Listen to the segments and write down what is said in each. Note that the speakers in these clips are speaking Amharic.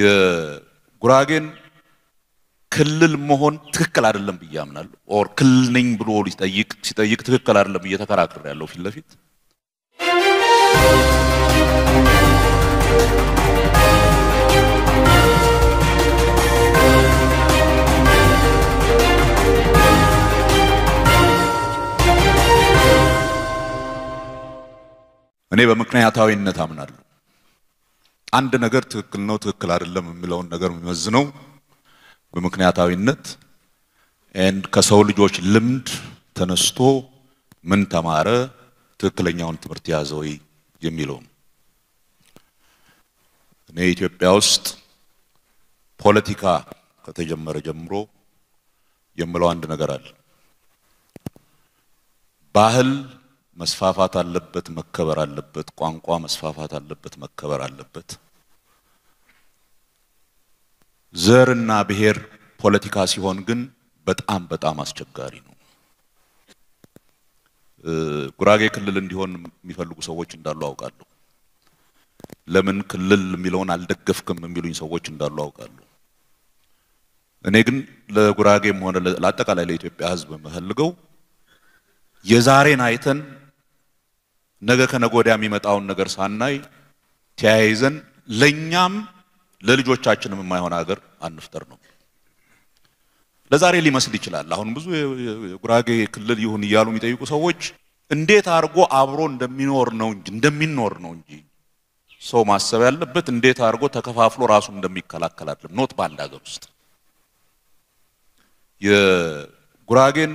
የጉራጌን ክልል መሆን ትክክል አይደለም ብዬ አምናለሁ። ኦር ክልል ነኝ ብሎ ሲጠይቅ ሲጠይቅ ትክክል አይደለም ብዬ ተከራክሬ ያለው ፊት ለፊት እኔ በምክንያታዊነት አምናለሁ። አንድ ነገር ትክክል ነው፣ ትክክል አይደለም የሚለውን ነገር የሚመዝነው በምክንያታዊነት ኤንድ ከሰው ልጆች ልምድ ተነስቶ ምን ተማረ፣ ትክክለኛውን ትምህርት የያዘ ወይ የሚለው እኔ ኢትዮጵያ ውስጥ ፖለቲካ ከተጀመረ ጀምሮ የምለው አንድ ነገር አለ ባህል መስፋፋት አለበት፣ መከበር አለበት። ቋንቋ መስፋፋት አለበት፣ መከበር አለበት። ዘር እና ብሔር ፖለቲካ ሲሆን ግን በጣም በጣም አስቸጋሪ ነው። ጉራጌ ክልል እንዲሆን የሚፈልጉ ሰዎች እንዳሉ አውቃለሁ። ለምን ክልል የሚለውን አልደገፍክም የሚሉኝ ሰዎች እንዳሉ አውቃለሁ። እኔ ግን ለጉራጌም ሆነ ለአጠቃላይ ለኢትዮጵያ ሕዝብ የምፈልገው የዛሬን አይተን ነገ ከነገ ወዲያ የሚመጣውን ነገር ሳናይ ተያይዘን ለእኛም ለልጆቻችንም የማይሆን ሀገር አንፍጠር ነው። ለዛሬ ሊመስል ይችላል። አሁን ብዙ የጉራጌ ክልል ይሁን እያሉ የሚጠይቁ ሰዎች እንዴት አድርጎ አብሮ እንደሚኖር ነው እንጂ እንደሚኖር ነው እንጂ ሰው ማሰብ ያለበት እንዴት አድርጎ ተከፋፍሎ ራሱ እንደሚከላከል አይደለም። ኖት በአንድ ሀገር ውስጥ የጉራጌን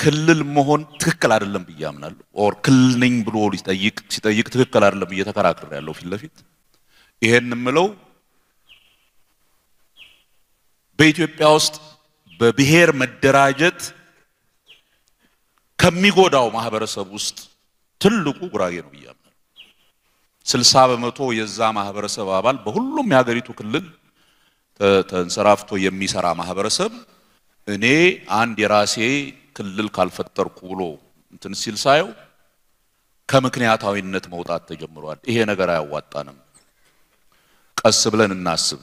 ክልል መሆን ትክክል አይደለም ብዬ አምናለሁ። ኦር ክልል ነኝ ብሎ ሊጠይቅ ሲጠይቅ ትክክል አይደለም ብዬ ተከራክሬ ያለው ፊት ለፊት ይሄን የምለው በኢትዮጵያ ውስጥ በብሔር መደራጀት ከሚጎዳው ማህበረሰብ ውስጥ ትልቁ ጉራጌ ነው ብዬ አምናለሁ። ስልሳ በመቶ የዛ ማህበረሰብ አባል በሁሉም የሀገሪቱ ክልል ተንሰራፍቶ የሚሰራ ማህበረሰብ እኔ አንድ የራሴ ክልል ካልፈጠርኩ ብሎ እንትን ሲል ሳየው ከምክንያታዊነት መውጣት ተጀምሯል። ይሄ ነገር አያዋጣንም፣ ቀስ ብለን እናስብ።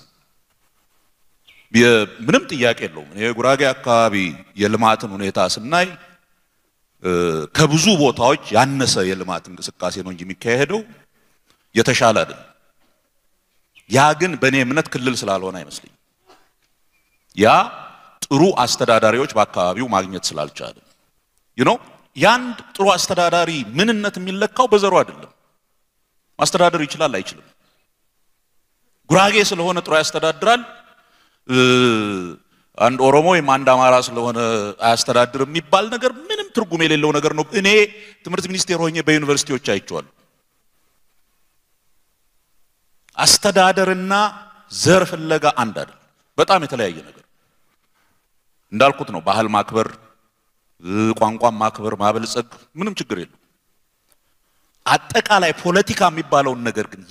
ምንም ጥያቄ የለውም። ይሄ ጉራጌ አካባቢ የልማትን ሁኔታ ስናይ ከብዙ ቦታዎች ያነሰ የልማት እንቅስቃሴ ነው እንጂ የሚካሄደው የተሻለ አይደለም። ያ ግን በእኔ እምነት ክልል ስላልሆነ አይመስልኝም ያ ጥሩ አስተዳዳሪዎች በአካባቢው ማግኘት ስላልቻለ ነው። የአንድ ጥሩ አስተዳዳሪ ምንነት የሚለካው በዘሩ አይደለም። ማስተዳደር ይችላል አይችልም። ጉራጌ ስለሆነ ጥሩ ያስተዳድራል፣ አንድ ኦሮሞ ወይም አንድ አማራ ስለሆነ አያስተዳድርም የሚባል ነገር ምንም ትርጉም የሌለው ነገር ነው። እኔ ትምህርት ሚኒስቴር ሆኜ በዩኒቨርሲቲዎች አይቼዋለሁ። አስተዳደርና ዘር ፍለጋ አንድ አይደለም፣ በጣም የተለያየ ነገር እንዳልኩት ነው። ባህል ማክበር፣ ቋንቋ ማክበር፣ ማበልጸግ ምንም ችግር የለም። አጠቃላይ ፖለቲካ የሚባለውን ነገር ግን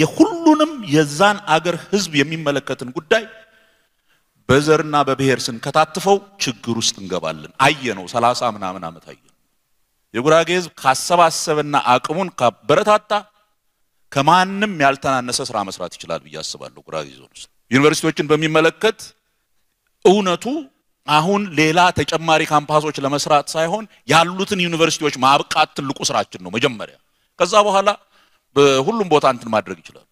የሁሉንም የዛን አገር ህዝብ የሚመለከትን ጉዳይ በዘርና በብሔር ስንከታትፈው ችግር ውስጥ እንገባለን። አየ ነው ሰላሳ ምናምን ዓመት አየ የጉራጌ ህዝብ ካሰባሰበና አቅሙን ካበረታታ ከማንም ያልተናነሰ ስራ መስራት ይችላል ብዬ አስባለሁ። ጉራጌ ዞን ውስጥ ዩኒቨርሲቲዎችን በሚመለከት እውነቱ አሁን ሌላ ተጨማሪ ካምፓሶች ለመስራት ሳይሆን ያሉትን ዩኒቨርሲቲዎች ማብቃት ትልቁ ስራችን ነው መጀመሪያ። ከዛ በኋላ በሁሉም ቦታ እንትን ማድረግ ይችላል።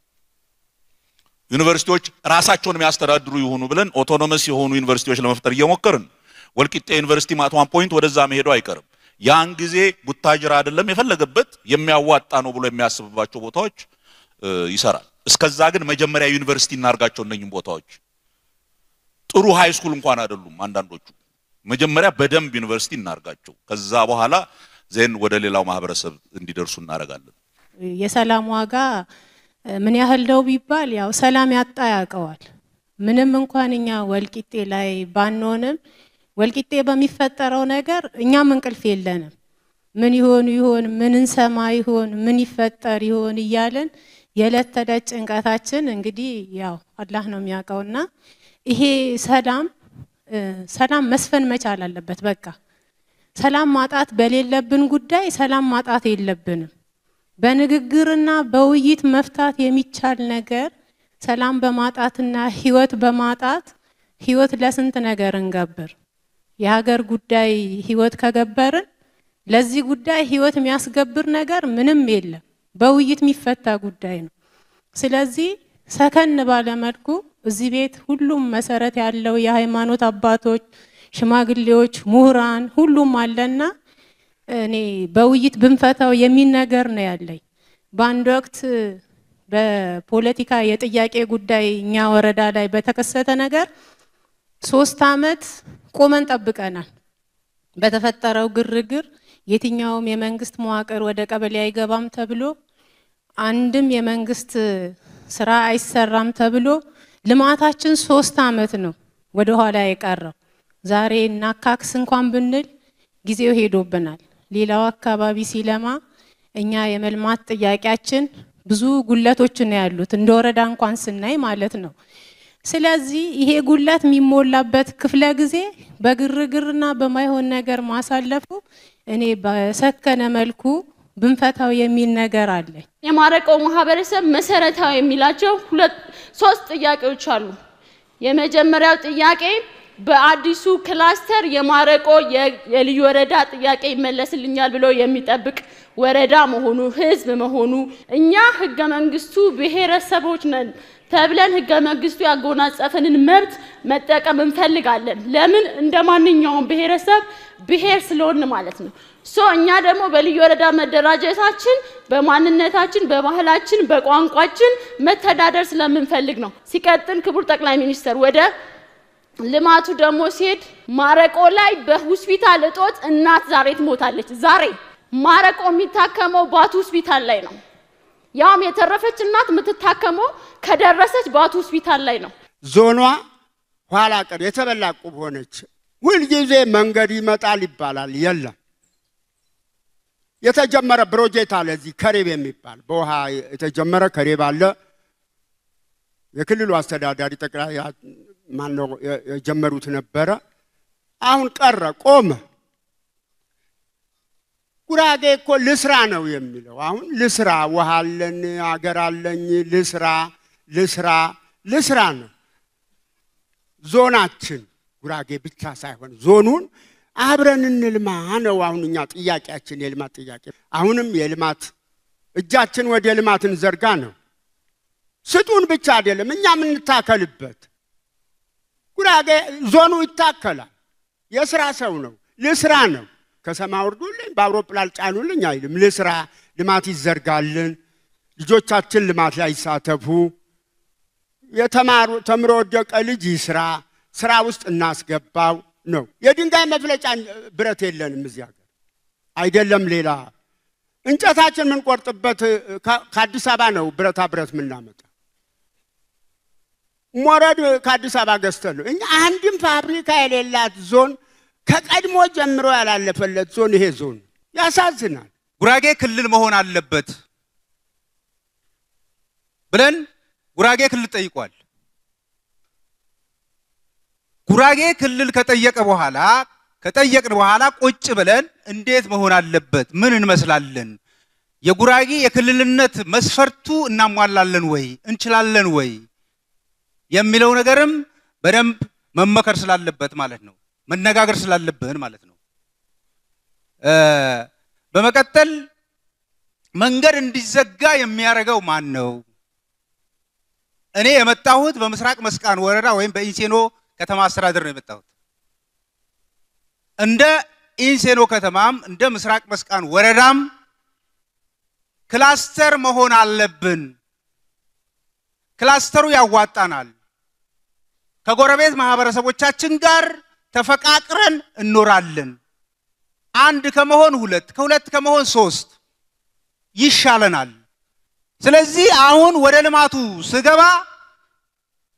ዩኒቨርሲቲዎች ራሳቸውን የሚያስተዳድሩ ይሆኑ ብለን ኦቶኖመስ የሆኑ ዩኒቨርሲቲዎች ለመፍጠር እየሞከርን ወልቂጤ ዩኒቨርሲቲ ማትዋን ፖይንት ወደዛ መሄዱ አይቀርም። ያን ጊዜ ቡታጅራ አይደለም የፈለገበት የሚያዋጣ ነው ብሎ የሚያስብባቸው ቦታዎች ይሰራል። እስከዛ ግን መጀመሪያ ዩኒቨርሲቲ እናርጋቸው እነኝም ቦታዎች ጥሩ ሃይ ስኩል እንኳን አይደሉም አንዳንዶቹ። መጀመሪያ በደንብ ዩኒቨርሲቲ እናርጋቸው፣ ከዛ በኋላ ዜን ወደ ሌላው ማህበረሰብ እንዲደርሱ እናደርጋለን። የሰላም ዋጋ ምን ያህል ነው ቢባል ያው ሰላም ያጣ ያውቀዋል። ምንም እንኳን እኛ ወልቂጤ ላይ ባንሆንም ወልቂጤ በሚፈጠረው ነገር እኛም እንቅልፍ የለንም። ምን ይሆን ይሆን ምን እንሰማ ይሆን ምን ይፈጠር ይሆን እያለን የዕለት ተዕለት ጭንቀታችን እንግዲህ ያው አላህ ነው እና ይሄ ሰላም ሰላም መስፈን መቻል አለበት። በቃ ሰላም ማጣት በሌለብን ጉዳይ ሰላም ማጣት የለብንም። በንግግርና በውይይት መፍታት የሚቻል ነገር ሰላም በማጣትና ህይወት በማጣት ህይወት ለስንት ነገር እንገብር። የሀገር ጉዳይ ህይወት ከገበርን ለዚህ ጉዳይ ህይወት የሚያስገብር ነገር ምንም የለም። በውይይት የሚፈታ ጉዳይ ነው። ስለዚህ ሰከን ባለ መልኩ እዚህ ቤት ሁሉም መሰረት ያለው የሃይማኖት አባቶች፣ ሽማግሌዎች፣ ምሁራን ሁሉም አለና እኔ በውይይት ብንፈታው የሚል ነገር ነው ያለኝ። በአንድ ወቅት በፖለቲካ የጥያቄ ጉዳይ እኛ ወረዳ ላይ በተከሰተ ነገር ሶስት አመት ቆመን ጠብቀናል። በተፈጠረው ግርግር የትኛውም የመንግስት መዋቅር ወደ ቀበሌ አይገባም ተብሎ አንድም የመንግስት ስራ አይሰራም ተብሎ ልማታችን ሶስት አመት ነው ወደ ኋላ የቀረው። ዛሬ እናካክስ እንኳን ብንል ጊዜው ሄዶብናል። ሌላው አካባቢ ሲለማ እኛ የመልማት ጥያቄያችን ብዙ ጉለቶች ነው ያሉት፣ እንደ ወረዳ እንኳን ስናይ ማለት ነው። ስለዚህ ይሄ ጉለት የሚሞላበት ክፍለ ጊዜ በግርግርና በማይሆን ነገር ማሳለፉ እኔ በሰከነ መልኩ ብንፈታው የሚል ነገር አለ የማረቀው ማህበረሰብ መሰረታዊ የሚላቸው ሁለት ሶስት ጥያቄዎች አሉ። የመጀመሪያው ጥያቄ በአዲሱ ክላስተር የማረቆ የልዩ ወረዳ ጥያቄ ይመለስልኛል ብሎ የሚጠብቅ ወረዳ መሆኑ፣ ህዝብ መሆኑ እኛ ህገ መንግስቱ ብሔረሰቦች ነን ተብለን ህገ መንግስቱ ያጎናጸፈንን መብት መጠቀም እንፈልጋለን። ለምን እንደ ማንኛውም ብሔረሰብ ብሔር ስለሆን ማለት ነው። ሶ እኛ ደግሞ በልዩ ወረዳ መደራጀታችን በማንነታችን፣ በባህላችን፣ በቋንቋችን መተዳደር ስለምንፈልግ ነው። ሲቀጥል ክቡር ጠቅላይ ሚኒስትር ወደ ልማቱ ደግሞ ሲሄድ ማረቆ ላይ በሆስፒታል እጦት እናት ዛሬ ትሞታለች። ዛሬ ማረቆ የሚታከመው ባቱ ሆስፒታል ላይ ነው። ያም የተረፈች እናት የምትታከመው ከደረሰች ባት ሆስፒታል ላይ ነው። ዞኗ ኋላ ቀር የተበላ ቁብ ሆነች። ሁልጊዜ መንገድ ይመጣል ይባላል፣ የለም የተጀመረ ፕሮጀክት አለ። እዚህ ከሬብ የሚባል በውሃ የተጀመረ ከሬብ አለ። የክልሉ አስተዳዳሪ ጠቅላይ ማነው የጀመሩት ነበረ። አሁን ቀረ፣ ቆመ። ጉራጌ እኮ ልስራ ነው የሚለው። አሁን ልስራ፣ ውሃ አለን፣ አገር አለኝ፣ ልስራ ልስራ ልስራ ነው። ዞናችን ጉራጌ ብቻ ሳይሆን ዞኑን አብረን እንልማ ነው። አሁን እኛ ጥያቄያችን የልማት ጥያቄ አሁንም የልማት እጃችን ወደ ልማት እንዘርጋ ነው። ስጡን ብቻ አይደለም እኛ የምንታከልበት። ጉራጌ ዞኑ ይታከላል፣ የስራ ሰው ነው፣ ልስራ ነው። ከሰማ አውርዱልኝ፣ በአውሮፕላን ጫኑልኝ አይልም። ልስራ፣ ልማት ይዘርጋልን፣ ልጆቻችን ልማት ላይ ይሳተፉ፣ የተማሩ ተምሮ ወደቀ ልጅ ይስራ፣ ስራ ውስጥ እናስገባው ነው። የድንጋይ መፍለጫ ብረት የለንም እዚህ ሀገር አይደለም ሌላ እንጨታችን የምንቆርጥበት ከአዲስ አበባ ነው። ብረታ ብረት የምናመጣ ሞረድ ከአዲስ አበባ ገዝተን ነው። እኛ አንድም ፋብሪካ የሌላት ዞን ከቀድሞ ጀምሮ ያላለፈለት ዞን ይሄ ዞን ያሳዝናል። ጉራጌ ክልል መሆን አለበት ብለን ጉራጌ ክልል ጠይቋል። ጉራጌ ክልል ከጠየቀ በኋላ ከጠየቅን በኋላ ቁጭ ብለን እንዴት መሆን አለበት፣ ምን እንመስላለን፣ የጉራጌ የክልልነት መስፈርቱ እናሟላለን ወይ እንችላለን ወይ የሚለው ነገርም በደንብ መመከር ስላለበት ማለት ነው። መነጋገር ስላለብን ማለት ነው። በመቀጠል መንገድ እንዲዘጋ የሚያደርገው ማን ነው? እኔ የመጣሁት በምስራቅ መስቃን ወረዳ ወይም በኢንሴኖ ከተማ አስተዳደር ነው የመጣሁት። እንደ ኢንሴኖ ከተማም እንደ ምስራቅ መስቃን ወረዳም ክላስተር መሆን አለብን። ክላስተሩ ያዋጣናል። ከጎረቤት ማህበረሰቦቻችን ጋር ተፈቃቅረን እኖራለን። አንድ ከመሆን ሁለት፣ ከሁለት ከመሆን ሶስት ይሻለናል። ስለዚህ አሁን ወደ ልማቱ ስገባ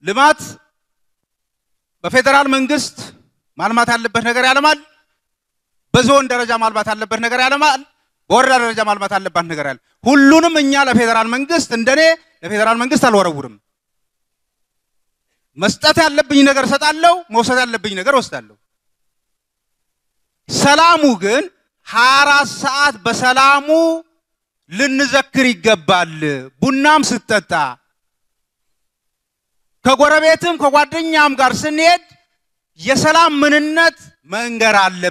ልማት በፌዴራል መንግስት ማልማት ያለበት ነገር ያለማል። በዞን ደረጃ ማልማት ያለበት ነገር ያለማል። በወረዳ ደረጃ ማልማት ያለባት ነገር ያለ ሁሉንም እኛ ለፌዴራል መንግስት እንደኔ ለፌዴራል መንግስት አልወረውርም። መስጠት ያለብኝ ነገር እሰጣለሁ፣ መውሰድ ያለብኝ ነገር እወስዳለሁ። ሰላሙ ግን ሀያ አራት ሰዓት በሰላሙ ልንዘክር ይገባል። ቡናም ስትጠጣ ከጎረቤትም ከጓደኛም ጋር ስንሄድ የሰላም ምንነት መንገር አለብን።